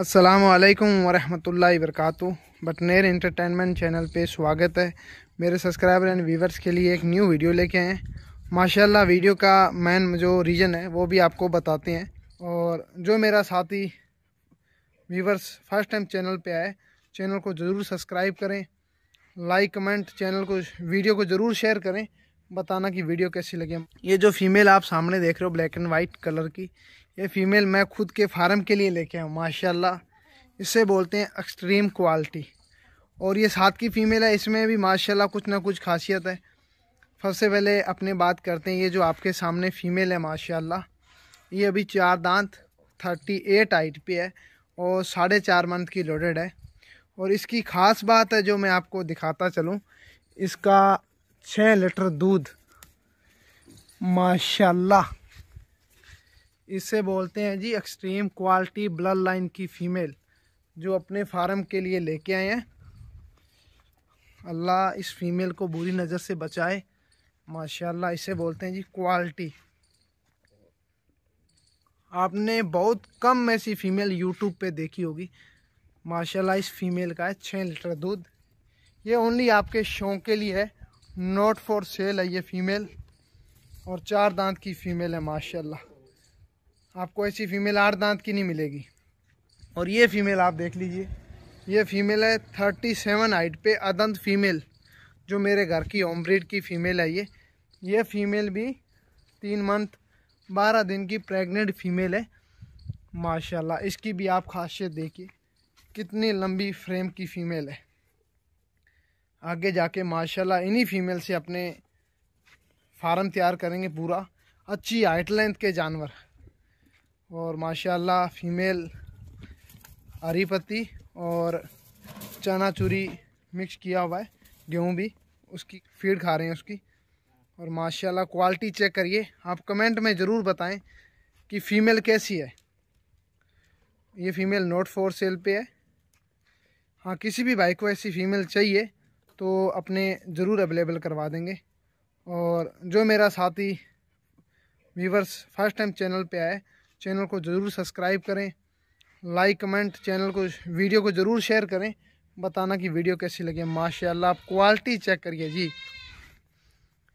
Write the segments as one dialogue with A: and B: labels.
A: असलकम वरहमल वरक बटनेर इंटरटेनमेंट चैनल पे स्वागत है मेरे सब्सक्राइबर एंड व्यूवर्स के लिए एक न्यू वीडियो लेके आए माशाल्लाह वीडियो का मेन जो रीजन है वो भी आपको बताते हैं और जो मेरा साथी व्यूवर्स फर्स्ट टाइम चैनल पे आए चैनल को ज़रूर सब्सक्राइब करें लाइक कमेंट चैनल को वीडियो को ज़रूर शेयर करें बताना कि वीडियो कैसी लगी ये जो फीमेल आप सामने देख रहे हो ब्लैक एंड वाइट कलर की ये फीमेल मैं खुद के फार्म के लिए लेके आऊँ माशाल्लाह इसे बोलते हैं एक्सट्रीम क्वालिटी और ये साथ की फ़ीमेल है इसमें भी माशाल्लाह कुछ ना कुछ खासियत है सबसे पहले अपने बात करते हैं ये जो आपके सामने फ़ीमेल है माशाल्लाह ये अभी चार दांत थर्टी एट हाइट पे है और साढ़े चार मंथ की लोडेड है और इसकी ख़ास बात है जो मैं आपको दिखाता चलूँ इसका छः लीटर दूध माशाल्लाह इसे बोलते हैं जी एक्सट्रीम क्वालिटी ब्लड लाइन की फ़ीमेल जो अपने फार्म के लिए लेके आए हैं अल्लाह इस फीमेल को बुरी नज़र से बचाए माशाल्लाह इसे बोलते हैं जी क्वालिटी आपने बहुत कम ऐसी फ़ीमेल यूट्यूब पे देखी होगी माशाल्लाह इस फीमेल का है छः लीटर दूध ये ओनली आपके शौक के लिए है नॉट फॉर सेल है ये फ़ीमेल और चार दांत की फ़ीमेल है माशाल्लाह आपको ऐसी फीमेल आठ दांत की नहीं मिलेगी और ये फीमेल आप देख लीजिए ये फीमेल है थर्टी सेवन हाइट पे अदंत फीमेल जो मेरे घर की ओमब्रिड की फ़ीमेल है ये ये फीमेल भी तीन मंथ बारह दिन की प्रेग्नेंट फीमेल है माशाल्लाह इसकी भी आप खासियत देखिए कितनी लंबी फ्रेम की फ़ीमेल है आगे जाके माशाल्लाह इन्हीं फीमेल से अपने फार्म तैयार करेंगे पूरा अच्छी हाइट लेंथ के जानवर और माशाल्लाह फीमेल हरी पत्ती और चना चूरी मिक्स किया हुआ है गेहूँ भी उसकी फीड खा रहे हैं उसकी और माशाल्लाह क्वालिटी चेक करिए आप कमेंट में ज़रूर बताएं कि फ़ीमेल कैसी है ये फ़ीमेल नोट फोर सेल पे है हाँ किसी भी भाई को ऐसी फ़ीमेल चाहिए तो अपने ज़रूर अवेलेबल करवा देंगे और जो मेरा साथी व्यूवर्स फर्स्ट टाइम चैनल पे आए चैनल को ज़रूर सब्सक्राइब करें लाइक कमेंट चैनल को वीडियो को ज़रूर शेयर करें बताना कि वीडियो कैसी लगे माशाल्लाह आप क्वालिटी चेक करिए जी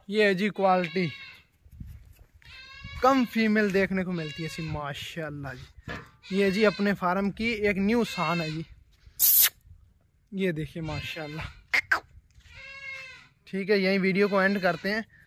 A: ये है जी क्वालिटी कम फीमेल देखने को मिलती है सी माशाल्लाह जी ये जी अपने फार्म की एक न्यू शान है जी ये देखिए माशाल्लाह ठीक है यहीं वीडियो को एंड करते हैं